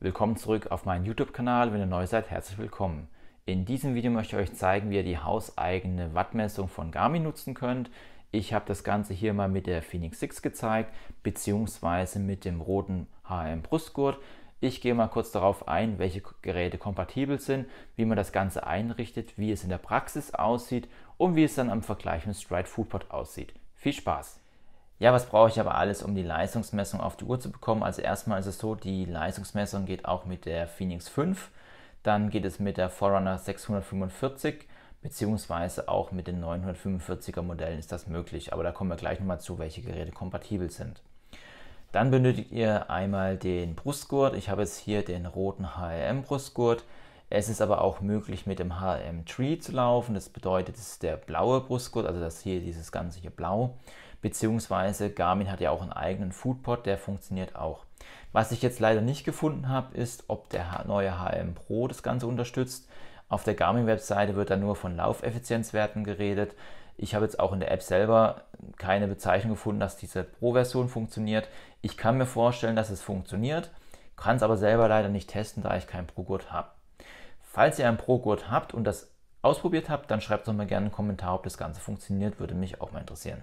Willkommen zurück auf meinem YouTube-Kanal. Wenn ihr neu seid, herzlich willkommen. In diesem Video möchte ich euch zeigen, wie ihr die hauseigene Wattmessung von Garmin nutzen könnt. Ich habe das Ganze hier mal mit der Phoenix 6 gezeigt, beziehungsweise mit dem roten HM Brustgurt. Ich gehe mal kurz darauf ein, welche Geräte kompatibel sind, wie man das Ganze einrichtet, wie es in der Praxis aussieht und wie es dann am Vergleich mit Stride Foodpot aussieht. Viel Spaß! Ja, was brauche ich aber alles, um die Leistungsmessung auf die Uhr zu bekommen? Also erstmal ist es so, die Leistungsmessung geht auch mit der Phoenix 5, dann geht es mit der Forerunner 645 beziehungsweise auch mit den 945er Modellen ist das möglich, aber da kommen wir gleich nochmal zu, welche Geräte kompatibel sind. Dann benötigt ihr einmal den Brustgurt. Ich habe jetzt hier den roten HRM Brustgurt. Es ist aber auch möglich, mit dem HRM Tree zu laufen. Das bedeutet, es ist der blaue Brustgurt, also das hier, dieses ganze hier blau beziehungsweise Garmin hat ja auch einen eigenen Foodpod, der funktioniert auch. Was ich jetzt leider nicht gefunden habe, ist, ob der neue HM Pro das Ganze unterstützt. Auf der Garmin-Webseite wird dann nur von Laufeffizienzwerten geredet. Ich habe jetzt auch in der App selber keine Bezeichnung gefunden, dass diese Pro-Version funktioniert. Ich kann mir vorstellen, dass es funktioniert, kann es aber selber leider nicht testen, da ich keinen Pro-Gurt habe. Falls ihr einen Pro-Gurt habt und das ausprobiert habt, dann schreibt doch mal gerne einen Kommentar, ob das Ganze funktioniert, würde mich auch mal interessieren.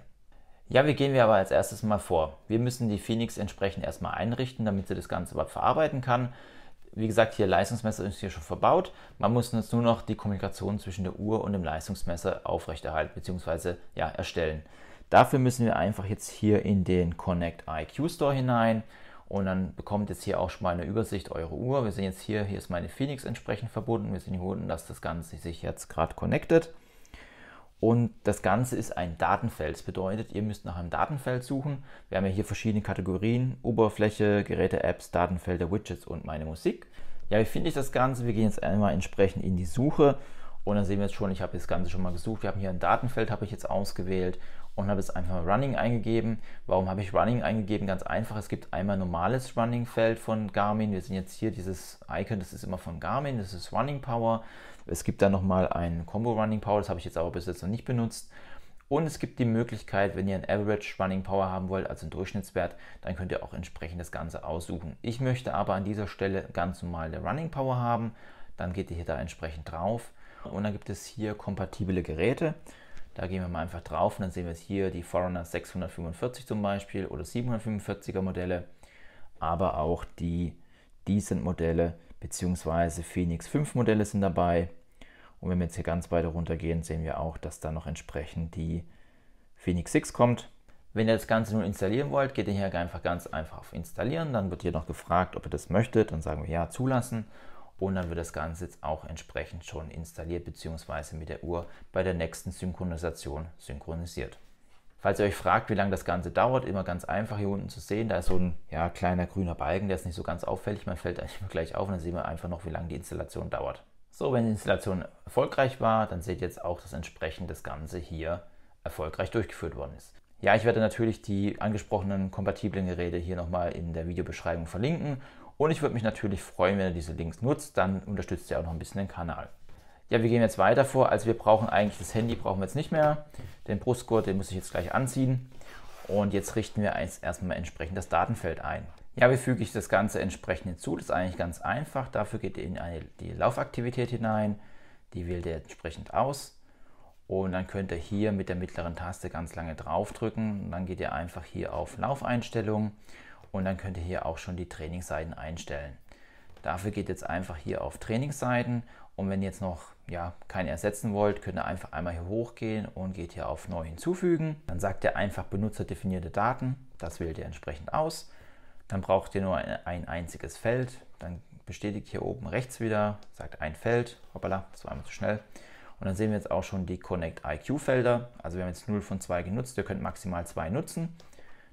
Ja, wie gehen wir aber als erstes mal vor? Wir müssen die Phoenix entsprechend erstmal einrichten, damit sie das Ganze überhaupt verarbeiten kann. Wie gesagt, hier Leistungsmesser ist hier schon verbaut. Man muss jetzt nur noch die Kommunikation zwischen der Uhr und dem Leistungsmesser aufrechterhalten bzw. Ja, erstellen. Dafür müssen wir einfach jetzt hier in den Connect IQ Store hinein und dann bekommt jetzt hier auch schon mal eine Übersicht eure Uhr. Wir sehen jetzt hier, hier ist meine Phoenix entsprechend verbunden. Wir sehen hier unten, dass das Ganze sich jetzt gerade connectet. Und das Ganze ist ein Datenfeld. Das bedeutet, ihr müsst nach einem Datenfeld suchen. Wir haben ja hier verschiedene Kategorien: Oberfläche, Geräte, Apps, Datenfelder, Widgets und meine Musik. Ja, wie finde ich das Ganze? Wir gehen jetzt einmal entsprechend in die Suche und dann sehen wir jetzt schon, ich habe das Ganze schon mal gesucht. Wir haben hier ein Datenfeld, habe ich jetzt ausgewählt und habe es einfach Running eingegeben. Warum habe ich Running eingegeben? Ganz einfach, es gibt einmal normales Running-Feld von Garmin. Wir sehen jetzt hier dieses Icon, das ist immer von Garmin, das ist Running Power. Es gibt dann nochmal ein Combo Running Power, das habe ich jetzt aber bis jetzt noch nicht benutzt. Und es gibt die Möglichkeit, wenn ihr ein Average Running Power haben wollt, also einen Durchschnittswert, dann könnt ihr auch entsprechend das Ganze aussuchen. Ich möchte aber an dieser Stelle ganz normal eine Running Power haben. Dann geht ihr hier da entsprechend drauf. Und dann gibt es hier kompatible Geräte. Da gehen wir mal einfach drauf und dann sehen wir es hier, die Foreigner 645 zum Beispiel oder 745er Modelle, aber auch die Decent Modelle bzw. Phoenix 5 Modelle sind dabei. Und wenn wir jetzt hier ganz weiter runter gehen, sehen wir auch, dass da noch entsprechend die Phoenix 6 kommt. Wenn ihr das Ganze nun installieren wollt, geht ihr hier einfach ganz einfach auf Installieren. Dann wird hier noch gefragt, ob ihr das möchtet. Dann sagen wir ja, zulassen und dann wird das Ganze jetzt auch entsprechend schon installiert bzw. mit der Uhr bei der nächsten Synchronisation synchronisiert. Falls ihr euch fragt, wie lange das Ganze dauert, immer ganz einfach hier unten zu sehen. Da ist so ein ja, kleiner grüner Balken, der ist nicht so ganz auffällig. Man fällt eigentlich immer gleich auf und dann sehen wir einfach noch, wie lange die Installation dauert. So, wenn die Installation erfolgreich war, dann seht ihr jetzt auch, dass entsprechend das Ganze hier erfolgreich durchgeführt worden ist. Ja, ich werde natürlich die angesprochenen kompatiblen Geräte hier nochmal in der Videobeschreibung verlinken und ich würde mich natürlich freuen, wenn ihr diese Links nutzt, dann unterstützt ihr auch noch ein bisschen den Kanal. Ja, wir gehen jetzt weiter vor. Also wir brauchen eigentlich das Handy, brauchen wir jetzt nicht mehr. Den Brustgurt, den muss ich jetzt gleich anziehen. Und jetzt richten wir erstmal entsprechend das Datenfeld ein. Ja, wie füge ich das Ganze entsprechend hinzu? Das ist eigentlich ganz einfach. Dafür geht ihr in eine, die Laufaktivität hinein. Die wählt ihr entsprechend aus. Und dann könnt ihr hier mit der mittleren Taste ganz lange draufdrücken. Und dann geht ihr einfach hier auf Laufeinstellungen und dann könnt ihr hier auch schon die Trainingsseiten einstellen. Dafür geht jetzt einfach hier auf Trainingsseiten und wenn ihr jetzt noch ja, keinen ersetzen wollt, könnt ihr einfach einmal hier hochgehen und geht hier auf Neu hinzufügen. Dann sagt ihr einfach benutzerdefinierte Daten, das wählt ihr entsprechend aus. Dann braucht ihr nur ein einziges Feld, dann bestätigt hier oben rechts wieder, sagt ein Feld, hoppala, das war einmal zu schnell. Und dann sehen wir jetzt auch schon die Connect IQ Felder, also wir haben jetzt 0 von 2 genutzt, ihr könnt maximal 2 nutzen.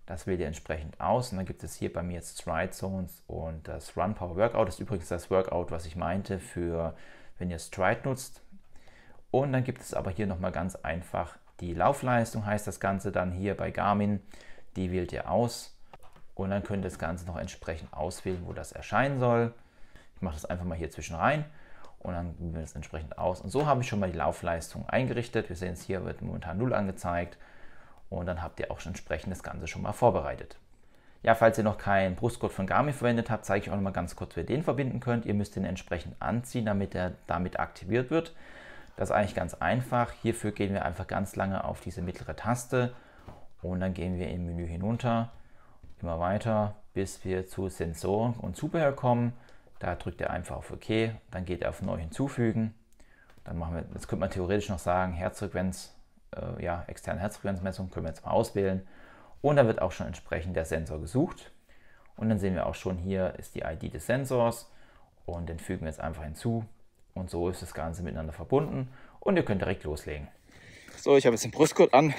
Das wählt ihr entsprechend aus und dann gibt es hier bei mir jetzt Stride Zones und das Run Power Workout. Das ist übrigens das Workout, was ich meinte, für wenn ihr Stride nutzt. Und dann gibt es aber hier nochmal ganz einfach die Laufleistung, heißt das Ganze dann hier bei Garmin. Die wählt ihr aus und dann könnt ihr das Ganze noch entsprechend auswählen, wo das erscheinen soll. Ich mache das einfach mal hier zwischen rein und dann geben wir das entsprechend aus. Und so habe ich schon mal die Laufleistung eingerichtet. Wir sehen es hier, wird momentan 0 angezeigt und dann habt ihr auch schon entsprechend das Ganze schon mal vorbereitet. Ja, falls ihr noch keinen Brustgurt von Garmin verwendet habt, zeige ich euch nochmal ganz kurz, wie ihr den verbinden könnt. Ihr müsst den entsprechend anziehen, damit er damit aktiviert wird. Das ist eigentlich ganz einfach. Hierfür gehen wir einfach ganz lange auf diese mittlere Taste und dann gehen wir im Menü hinunter, immer weiter, bis wir zu Sensoren und Zubehör kommen. Da drückt ihr einfach auf OK, dann geht ihr auf Neu hinzufügen. Dann machen wir, jetzt könnte man theoretisch noch sagen, Herzfrequenz äh, ja, externen Herzfrequenzmessung, können wir jetzt mal auswählen. Und da wird auch schon entsprechend der Sensor gesucht. Und dann sehen wir auch schon hier ist die ID des Sensors und den fügen wir jetzt einfach hinzu. Und so ist das Ganze miteinander verbunden und ihr könnt direkt loslegen. So, ich habe jetzt den Brustgurt an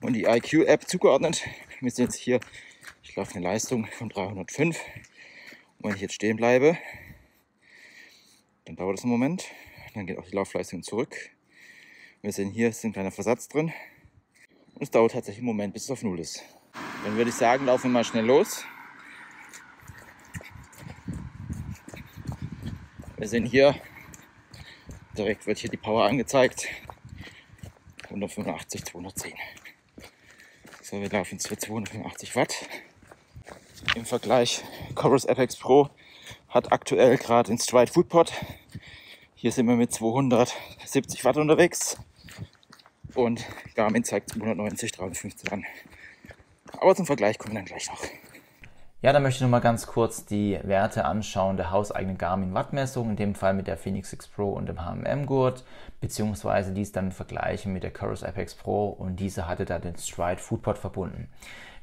und die IQ-App zugeordnet. Wir sind jetzt hier, ich laufe eine Leistung von 305. Und wenn ich jetzt stehen bleibe, dann dauert das einen Moment. Dann geht auch die Laufleistung zurück. Wir sehen hier ist ein kleiner Versatz drin. Und es dauert tatsächlich einen Moment, bis es auf Null ist. Dann würde ich sagen, laufen wir mal schnell los. Wir sehen hier, direkt wird hier die Power angezeigt. 185, 210. So, wir laufen jetzt für 285 Watt. Im Vergleich, Chorus Apex Pro hat aktuell gerade den Stride Foodpod hier sind wir mit 270 Watt unterwegs und Garmin zeigt 290, 350 an. Aber zum Vergleich kommen wir dann gleich noch. Ja, da möchte ich nochmal ganz kurz die Werte anschauen der hauseigenen Garmin-Wattmessung, in dem Fall mit der Phoenix 6 Pro und dem HMM-Gurt, beziehungsweise dies dann vergleichen mit der Chorus Apex Pro und diese hatte da den Stride Foodpod verbunden.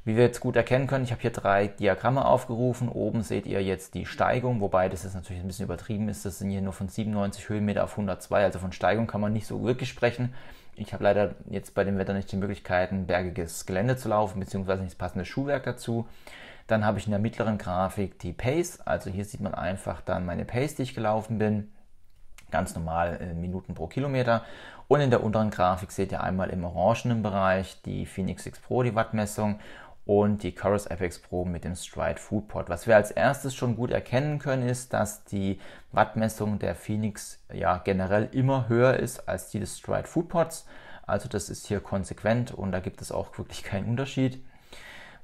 Wie wir jetzt gut erkennen können, ich habe hier drei Diagramme aufgerufen. Oben seht ihr jetzt die Steigung, wobei das jetzt natürlich ein bisschen übertrieben ist. Das sind hier nur von 97 Höhenmeter auf 102, also von Steigung kann man nicht so wirklich sprechen. Ich habe leider jetzt bei dem Wetter nicht die Möglichkeiten, bergiges Gelände zu laufen, beziehungsweise nicht das passende Schuhwerk dazu. Dann habe ich in der mittleren Grafik die Pace, also hier sieht man einfach dann meine Pace, die ich gelaufen bin ganz normal in äh, Minuten pro Kilometer. Und in der unteren Grafik seht ihr einmal im orangenen Bereich die Phoenix 6 Pro, die Wattmessung und die Chorus FX Pro mit dem Stride Foodpod. Was wir als erstes schon gut erkennen können, ist, dass die Wattmessung der Phoenix ja generell immer höher ist als die des Stride Foodpods. Also das ist hier konsequent und da gibt es auch wirklich keinen Unterschied.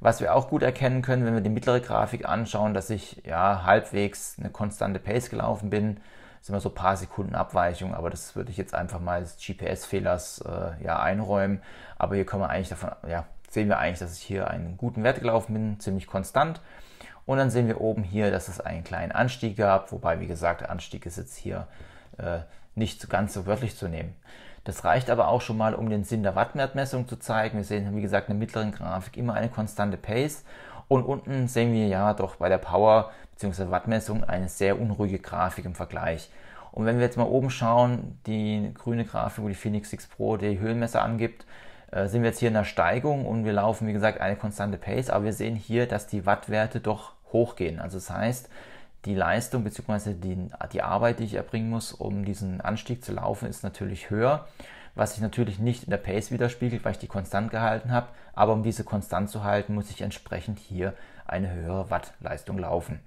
Was wir auch gut erkennen können, wenn wir die mittlere Grafik anschauen, dass ich ja halbwegs eine konstante Pace gelaufen bin, das sind immer so ein paar Sekunden Abweichung, aber das würde ich jetzt einfach mal als GPS-Fehlers äh, ja einräumen. Aber hier können wir eigentlich davon, ja, sehen wir eigentlich, dass ich hier einen guten Wert gelaufen bin, ziemlich konstant. Und dann sehen wir oben hier, dass es einen kleinen Anstieg gab, wobei, wie gesagt, der Anstieg ist jetzt hier äh, nicht ganz so wörtlich zu nehmen. Das reicht aber auch schon mal, um den Sinn der Wattwertmessung zu zeigen. Wir sehen, wie gesagt, in der mittleren Grafik immer eine konstante Pace. Und unten sehen wir ja doch bei der Power bzw. Wattmessung eine sehr unruhige Grafik im Vergleich. Und wenn wir jetzt mal oben schauen, die grüne Grafik, wo die Phoenix 6 Pro die Höhenmesser angibt, äh, sind wir jetzt hier in der Steigung und wir laufen, wie gesagt, eine konstante Pace, aber wir sehen hier, dass die Wattwerte doch hochgehen. Also das heißt, die Leistung bzw. Die, die Arbeit, die ich erbringen muss, um diesen Anstieg zu laufen, ist natürlich höher, was sich natürlich nicht in der Pace widerspiegelt, weil ich die konstant gehalten habe. Aber um diese konstant zu halten, muss ich entsprechend hier eine höhere Wattleistung laufen.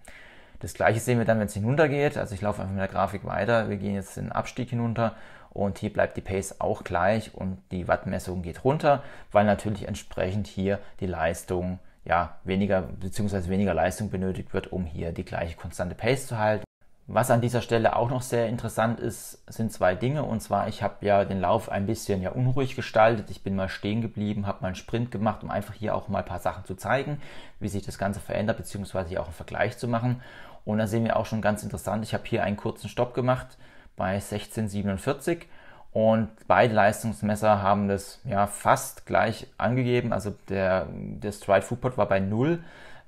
Das gleiche sehen wir dann, wenn es hinuntergeht. Also ich laufe einfach mit der Grafik weiter. Wir gehen jetzt den Abstieg hinunter und hier bleibt die Pace auch gleich und die Wattmessung geht runter, weil natürlich entsprechend hier die Leistung ja, weniger bzw. weniger Leistung benötigt wird, um hier die gleiche konstante Pace zu halten. Was an dieser Stelle auch noch sehr interessant ist, sind zwei Dinge. Und zwar, ich habe ja den Lauf ein bisschen ja unruhig gestaltet. Ich bin mal stehen geblieben, habe mal einen Sprint gemacht, um einfach hier auch mal ein paar Sachen zu zeigen, wie sich das Ganze verändert, beziehungsweise hier auch einen Vergleich zu machen. Und da sehen wir auch schon ganz interessant, ich habe hier einen kurzen Stopp gemacht, bei 1647 und beide Leistungsmesser haben das ja fast gleich angegeben. Also der, der Stride Foodpod war bei 0,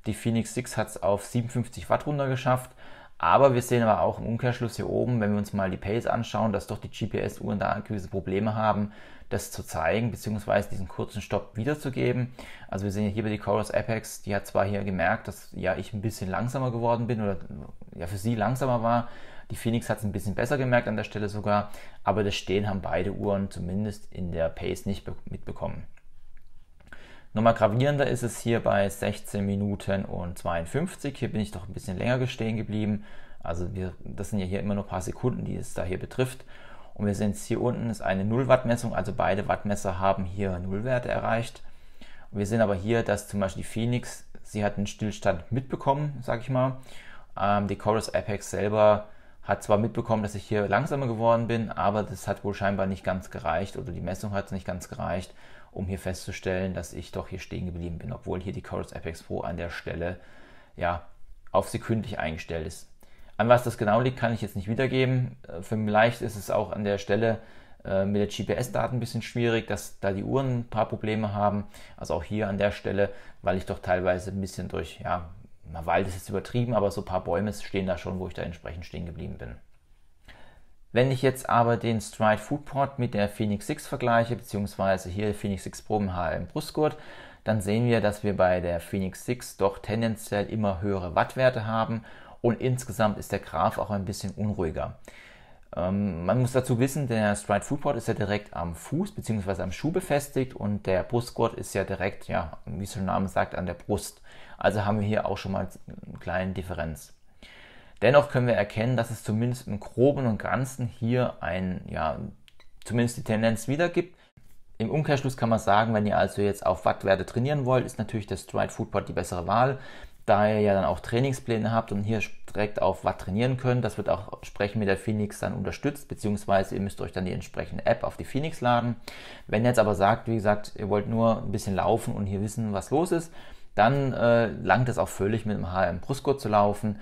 die Phoenix 6 hat es auf 57 Watt runter geschafft. Aber wir sehen aber auch im Umkehrschluss hier oben, wenn wir uns mal die Pace anschauen, dass doch die GPS-Uhren da gewisse Probleme haben, das zu zeigen, beziehungsweise diesen kurzen Stopp wiederzugeben. Also wir sehen hier bei die Chorus Apex, die hat zwar hier gemerkt, dass ja ich ein bisschen langsamer geworden bin oder ja für sie langsamer war, die Phoenix hat es ein bisschen besser gemerkt an der Stelle sogar, aber das Stehen haben beide Uhren zumindest in der Pace nicht mitbekommen. Nochmal gravierender ist es hier bei 16 Minuten und 52. Hier bin ich doch ein bisschen länger gestehen geblieben. Also wir, das sind ja hier immer nur ein paar Sekunden, die es da hier betrifft. Und wir sehen es hier unten, ist eine 0 Watt Messung, also beide Wattmesser haben hier Werte erreicht. Und wir sehen aber hier, dass zum Beispiel die Phoenix, sie hat einen Stillstand mitbekommen, sag ich mal. Ähm, die Chorus Apex selber hat zwar mitbekommen, dass ich hier langsamer geworden bin, aber das hat wohl scheinbar nicht ganz gereicht oder die Messung hat es nicht ganz gereicht, um hier festzustellen, dass ich doch hier stehen geblieben bin, obwohl hier die Chorus Apex Pro an der Stelle ja auf sekündlich eingestellt ist. An was das genau liegt, kann ich jetzt nicht wiedergeben. Äh, vielleicht ist es auch an der Stelle äh, mit der GPS-Daten ein bisschen schwierig, dass da die Uhren ein paar Probleme haben. Also auch hier an der Stelle, weil ich doch teilweise ein bisschen durch ja, na, Wald ist jetzt übertrieben, aber so ein paar Bäume stehen da schon, wo ich da entsprechend stehen geblieben bin. Wenn ich jetzt aber den Stride Foodport mit der Phoenix 6 vergleiche, beziehungsweise hier Phoenix 6 Pro im HM Brustgurt, dann sehen wir, dass wir bei der Phoenix 6 doch tendenziell immer höhere Wattwerte haben und insgesamt ist der Graph auch ein bisschen unruhiger. Ähm, man muss dazu wissen, der Stride Foodport ist ja direkt am Fuß beziehungsweise am Schuh befestigt und der Brustgurt ist ja direkt, ja, wie es der Name sagt, an der Brust. Also haben wir hier auch schon mal eine kleine Differenz. Dennoch können wir erkennen, dass es zumindest im Groben und Ganzen hier ein, ja, zumindest die Tendenz wiedergibt. Im Umkehrschluss kann man sagen, wenn ihr also jetzt auf Wattwerte trainieren wollt, ist natürlich der Stride Foodpod die bessere Wahl, da ihr ja dann auch Trainingspläne habt und hier direkt auf Watt trainieren könnt. Das wird auch entsprechend mit der Phoenix dann unterstützt, beziehungsweise ihr müsst euch dann die entsprechende App auf die Phoenix laden. Wenn ihr jetzt aber sagt, wie gesagt, ihr wollt nur ein bisschen laufen und hier wissen, was los ist, dann äh, langt es auch völlig mit dem HM Brustgurt zu laufen.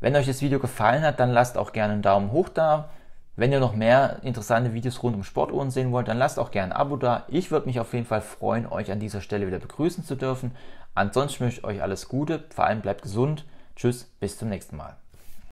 Wenn euch das Video gefallen hat, dann lasst auch gerne einen Daumen hoch da. Wenn ihr noch mehr interessante Videos rund um Sportuhren sehen wollt, dann lasst auch gerne ein Abo da. Ich würde mich auf jeden Fall freuen, euch an dieser Stelle wieder begrüßen zu dürfen. Ansonsten wünsche ich euch alles Gute, vor allem bleibt gesund. Tschüss, bis zum nächsten Mal.